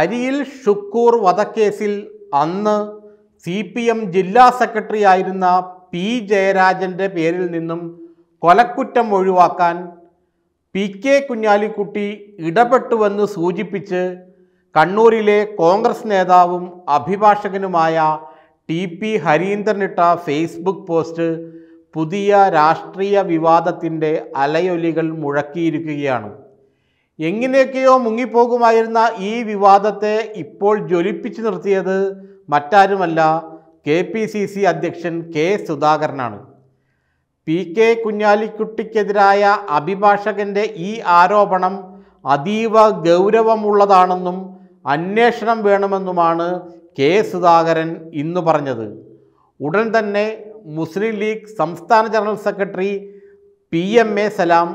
അരിയിൽ ഷുക്കൂർ വധക്കേസിൽ അന്ന് സി പി എം ജില്ലാ സെക്രട്ടറി ആയിരുന്ന പി ജയരാജൻ്റെ പേരിൽ നിന്നും കൊലക്കുറ്റം ഒഴിവാക്കാൻ പി കെ കുഞ്ഞാലിക്കുട്ടി ഇടപെട്ടുവെന്ന് സൂചിപ്പിച്ച് കണ്ണൂരിലെ കോൺഗ്രസ് നേതാവും അഭിഭാഷകനുമായ ടി പി ഹരീന്ദ്രനിട്ട ഫേസ്ബുക്ക് പോസ്റ്റ് പുതിയ രാഷ്ട്രീയ വിവാദത്തിൻ്റെ അലയൊലികൾ മുഴക്കിയിരിക്കുകയാണ് എങ്ങനെയൊക്കെയോ മുങ്ങിപ്പോകുമായിരുന്ന ഈ വിവാദത്തെ ഇപ്പോൾ ജ്വലിപ്പിച്ചു നിർത്തിയത് മറ്റാരുമല്ല കെ പി സി സി അധ്യക്ഷൻ കെ സുധാകരനാണ് പി കെ കുഞ്ഞാലിക്കുട്ടിക്കെതിരായ അഭിഭാഷകൻ്റെ ഈ ആരോപണം അതീവ ഗൗരവമുള്ളതാണെന്നും അന്വേഷണം വേണമെന്നുമാണ് കെ സുധാകരൻ ഇന്ന് പറഞ്ഞത് ഉടൻ തന്നെ മുസ്ലിം ലീഗ് സംസ്ഥാന general secretary P M A Salam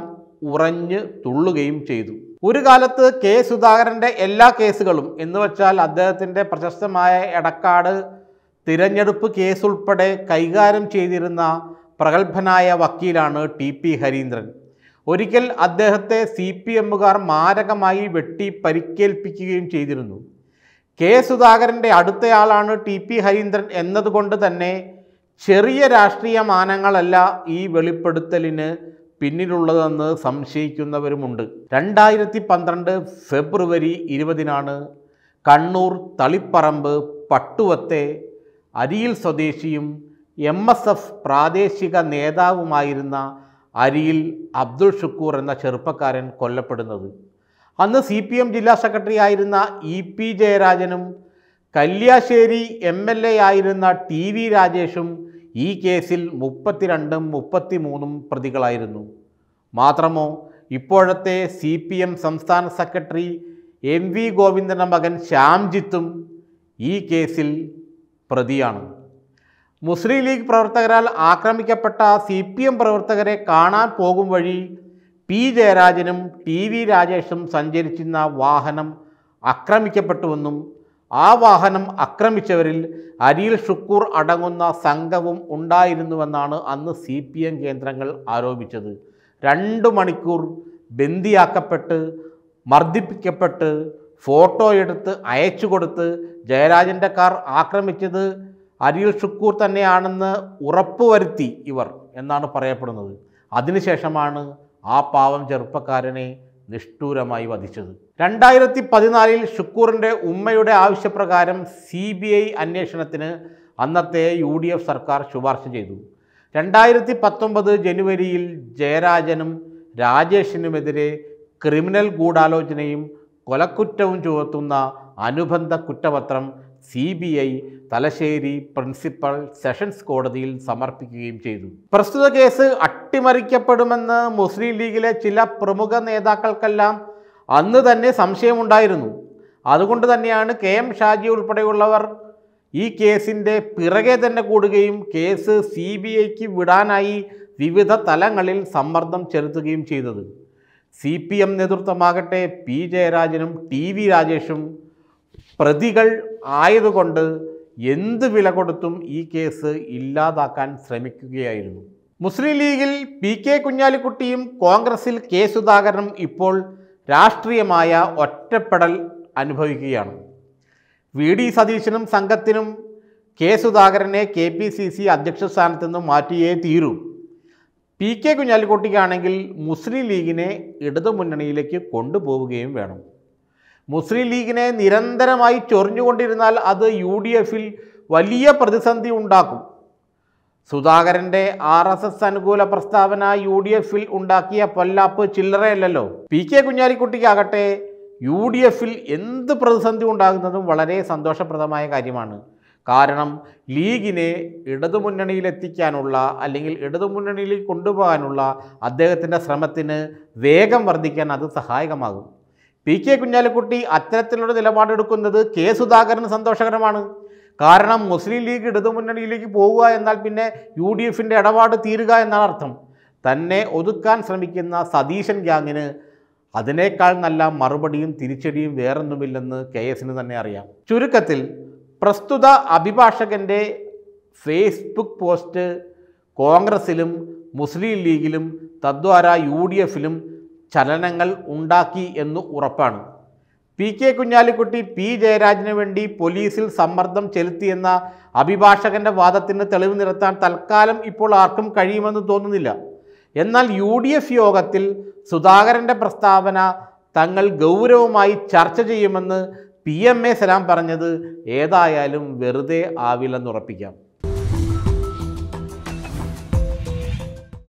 ഉറഞ്ഞ് തുള്ളുകയും ചെയ്തു ഒരു കാലത്ത് കെ സുധാകരൻ്റെ എല്ലാ കേസുകളും എന്ന് വെച്ചാൽ അദ്ദേഹത്തിൻ്റെ പ്രശസ്തമായ എടക്കാട് തിരഞ്ഞെടുപ്പ് കേസുൾപ്പെടെ കൈകാര്യം ചെയ്തിരുന്ന പ്രഗത്ഭനായ വക്കീലാണ് ടി പി ഹരീന്ദ്രൻ ഒരിക്കൽ അദ്ദേഹത്തെ സി പി എമ്മുകാർ മാരകമായി വെട്ടി പരിക്കേൽപ്പിക്കുകയും ചെയ്തിരുന്നു കെ സുധാകരൻ്റെ അടുത്തയാളാണ് ടി പി ഹരീന്ദ്രൻ എന്നതുകൊണ്ട് തന്നെ ചെറിയ രാഷ്ട്രീയ മാനങ്ങളല്ല ഈ വെളിപ്പെടുത്തലിന് പിന്നിലുള്ളതെന്ന് സംശയിക്കുന്നവരുമുണ്ട് രണ്ടായിരത്തി പന്ത്രണ്ട് ഫെബ്രുവരി ഇരുപതിനാണ് കണ്ണൂർ തളിപ്പറമ്പ് പട്ടുവത്തെ അരിയിൽ സ്വദേശിയും എം എസ് എഫ് പ്രാദേശിക നേതാവുമായിരുന്ന അരിയിൽ അബ്ദുൾ ഷുക്കൂർ എന്ന ചെറുപ്പക്കാരൻ കൊല്ലപ്പെടുന്നത് അന്ന് സി പി എം ജില്ലാ സെക്രട്ടറി ആയിരുന്ന ഇ പി ജയരാജനും കല്യാശ്ശേരി എം എൽ എ ആയിരുന്ന ടി വി രാജേഷും ഈ കേസിൽ മുപ്പത്തിരണ്ടും മുപ്പത്തിമൂന്നും പ്രതികളായിരുന്നു മാത്രമോ ഇപ്പോഴത്തെ സി പി എം സംസ്ഥാന സെക്രട്ടറി എം വി ഗോവിന്ദൻ്റെ മകൻ ശ്യാംജിത്തും ഈ കേസിൽ പ്രതിയാണ് മുസ്ലിം ലീഗ് പ്രവർത്തകരാൽ ആക്രമിക്കപ്പെട്ട സി പി എം പ്രവർത്തകരെ കാണാൻ പോകും വഴി പി ജയരാജനും ടി വി രാജേഷും സഞ്ചരിച്ചിരുന്ന വാഹനം ആക്രമിക്കപ്പെട്ടുവെന്നും ആ വാഹനം ആക്രമിച്ചവരിൽ അരിയിൽ ഷുക്കൂർ അടങ്ങുന്ന സംഘവും ഉണ്ടായിരുന്നുവെന്നാണ് അന്ന് സി പി എം കേന്ദ്രങ്ങൾ ആരോപിച്ചത് രണ്ട് മണിക്കൂർ ബന്ദിയാക്കപ്പെട്ട് മർദ്ദിപ്പിക്കപ്പെട്ട് ഫോട്ടോ എടുത്ത് അയച്ചു കൊടുത്ത് ജയരാജൻ്റെ കാർ ആക്രമിച്ചത് അരിയിൽ ഷുക്കൂർ തന്നെയാണെന്ന് ഉറപ്പുവരുത്തി ഇവർ എന്നാണ് പറയപ്പെടുന്നത് അതിനുശേഷമാണ് ആ പാവം ചെറുപ്പക്കാരനെ നിഷ്ഠൂരമായി വധിച്ചത് രണ്ടായിരത്തി പതിനാലിൽ ഷുക്കൂറിൻ്റെ ഉമ്മയുടെ ആവശ്യപ്രകാരം സി ബി ഐ അന്വേഷണത്തിന് അന്നത്തെ യു ഡി എഫ് സർക്കാർ ശുപാർശ ചെയ്തു രണ്ടായിരത്തി പത്തൊമ്പത് ജനുവരിയിൽ ജയരാജനും രാജേഷിനുമെതിരെ ക്രിമിനൽ ഗൂഢാലോചനയും കൊലക്കുറ്റവും ചുമത്തുന്ന അനുബന്ധ കുറ്റപത്രം C B I Thalassery principal sessions കോടതിയിൽ സമർപ്പിക്കുകയും ചെയ്തു പ്രസ്തുത കേസ് അട്ടിമറിക്കപ്പെടുമെന്ന് മുസ്ലിം ലീഗിലെ ചില പ്രമുഖ നേതാക്കൾക്കെല്ലാം അന്ന് തന്നെ സംശയമുണ്ടായിരുന്നു അതുകൊണ്ട് തന്നെയാണ് കെ എം ഷാജി ഉൾപ്പെടെയുള്ളവർ ഈ കേസിൻ്റെ പിറകെ തന്നെ കൂടുകയും കേസ് സി ബി ഐക്ക് വിടാനായി വിവിധ തലങ്ങളിൽ സമ്മർദ്ദം ചെലുത്തുകയും ചെയ്തത് സി പി എം നേതൃത്വമാകട്ടെ പി ജയരാജനും ടി വി രാജേഷും പ്രതികൾ ആയതുകൊണ്ട് എന്ത് വില കൊടുത്തും ഈ കേസ് ഇല്ലാതാക്കാൻ ശ്രമിക്കുകയായിരുന്നു മുസ്ലിം ലീഗിൽ പി കെ കുഞ്ഞാലിക്കുട്ടിയും കോൺഗ്രസിൽ കെ സുധാകരനും ഇപ്പോൾ രാഷ്ട്രീയമായ ഒറ്റപ്പെടൽ അനുഭവിക്കുകയാണ് വി ഡി സതീശനും സംഘത്തിനും കെ സുധാകരനെ കെ പി സി സി അധ്യക്ഷ സ്ഥാനത്ത് നിന്ന് മാറ്റിയേ തീരൂ പി കെ കുഞ്ഞാലിക്കുട്ടിക്കാണെങ്കിൽ മുസ്ലിം ലീഗിനെ ഇടതുമുന്നണിയിലേക്ക് കൊണ്ടുപോവുകയും വേണം മുസ്ലിം ലീഗിനെ നിരന്തരമായി ചൊറിഞ്ഞുകൊണ്ടിരുന്നാൽ അത് യു ഡി എഫിൽ വലിയ പ്രതിസന്ധി ഉണ്ടാക്കും സുധാകരൻ്റെ ആർ എസ് എസ് അനുകൂല പ്രസ്താവന യു ഡി എഫിൽ ഉണ്ടാക്കിയ പൊല്ലാപ്പ് ചില്ലറയല്ലോ പി കെ കുഞ്ഞാലിക്കുട്ടിക്കാകട്ടെ യു ഡി എഫിൽ എന്ത് പ്രതിസന്ധി ഉണ്ടാകുന്നതും വളരെ സന്തോഷപ്രദമായ കാര്യമാണ് കാരണം ലീഗിനെ ഇടതുമുന്നണിയിലെത്തിക്കാനുള്ള അല്ലെങ്കിൽ ഇടതുമുന്നണിയിൽ കൊണ്ടുപോകാനുള്ള അദ്ദേഹത്തിൻ്റെ ശ്രമത്തിന് വേഗം വർദ്ധിക്കാൻ അത് സഹായകമാകും പി കെ കുഞ്ഞാലിക്കുട്ടി അത്തരത്തിലുള്ള നിലപാടെടുക്കുന്നത് കെ സുധാകരന് സന്തോഷകരമാണ് കാരണം മുസ്ലിം ലീഗ് ഇടതുമുന്നണിയിലേക്ക് പോവുക എന്നാൽ പിന്നെ യു ഡി എഫിൻ്റെ ഇടപാട് തീരുക എന്നാണ് അർത്ഥം തന്നെ ഒതുക്കാൻ ശ്രമിക്കുന്ന സതീശൻ ഗ്യാങ്ങിന് അതിനേക്കാൾ നല്ല മറുപടിയും തിരിച്ചടിയും വേറൊന്നുമില്ലെന്ന് കെ എസിന് തന്നെ അറിയാം ചുരുക്കത്തിൽ പ്രസ്തുത അഭിഭാഷകൻ്റെ ഫേസ്ബുക്ക് പോസ്റ്റ് കോൺഗ്രസിലും മുസ്ലിം ലീഗിലും തദ്വാര യു ഡി എഫിലും ചലനങ്ങൾ ഉണ്ടാക്കി എന്ന് ഉറപ്പാണ് പി കെ കുഞ്ഞാലിക്കുട്ടി പി ജയരാജന് വേണ്ടി പോലീസിൽ സമ്മർദ്ദം ചെലുത്തിയെന്ന അഭിഭാഷകന്റെ വാദത്തിന് തെളിവ് നിരത്താൻ തൽക്കാലം ഇപ്പോൾ ആർക്കും കഴിയുമെന്ന് തോന്നുന്നില്ല എന്നാൽ യു ഡി എഫ് യോഗത്തിൽ സുധാകരൻ്റെ പ്രസ്താവന തങ്ങൾ ഗൗരവമായി ചർച്ച ചെയ്യുമെന്ന് പി എം എ സലാം പറഞ്ഞത് ഏതായാലും വെറുതെ ആവില്ലെന്നുറപ്പിക്കാം